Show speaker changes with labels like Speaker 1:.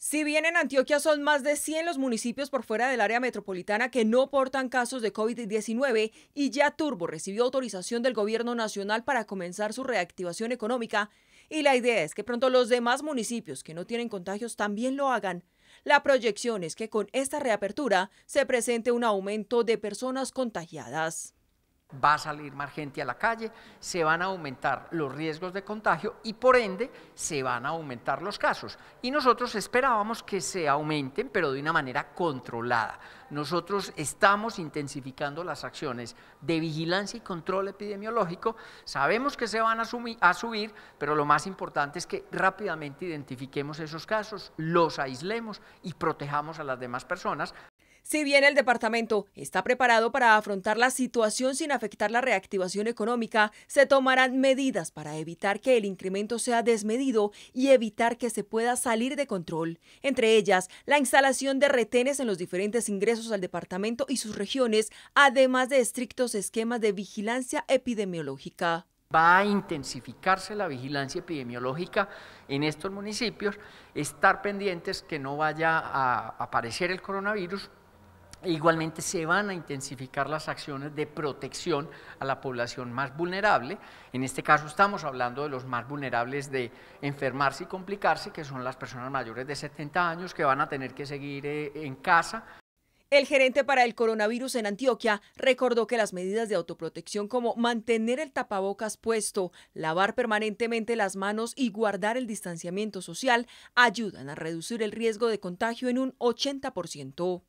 Speaker 1: Si bien en Antioquia son más de 100 los municipios por fuera del área metropolitana que no portan casos de COVID-19 y ya Turbo recibió autorización del gobierno nacional para comenzar su reactivación económica, y la idea es que pronto los demás municipios que no tienen contagios también lo hagan. La proyección es que con esta reapertura se presente
Speaker 2: un aumento de personas contagiadas va a salir más gente a la calle, se van a aumentar los riesgos de contagio y por ende se van a aumentar los casos. Y nosotros esperábamos que se aumenten, pero de una manera controlada. Nosotros estamos intensificando las acciones de vigilancia y control epidemiológico. Sabemos que se van a, subir, pero lo más importante es que rápidamente identifiquemos esos casos, los aislemos y protejamos a las demás personas si bien el
Speaker 1: departamento está preparado para afrontar la situación sin afectar la reactivación económica, se tomarán medidas para evitar que el incremento sea desmedido y evitar que se pueda salir de control, entre ellas la instalación de retenes en los diferentes ingresos al departamento y sus regiones, además de estrictos esquemas de vigilancia epidemiológica.
Speaker 2: Va a intensificarse la vigilancia epidemiológica en estos municipios, estar pendientes que no vaya a aparecer el coronavirus e igualmente se van a intensificar las acciones de protección a la población más vulnerable. En este caso estamos hablando de los más vulnerables de enfermarse y complicarse, que son las personas mayores de 70 años que van a tener que seguir eh, en casa. El gerente
Speaker 1: para el coronavirus en Antioquia recordó que las medidas de autoprotección como mantener el tapabocas puesto, lavar permanentemente las manos y guardar el distanciamiento social ayudan a reducir el riesgo de contagio en un 80%.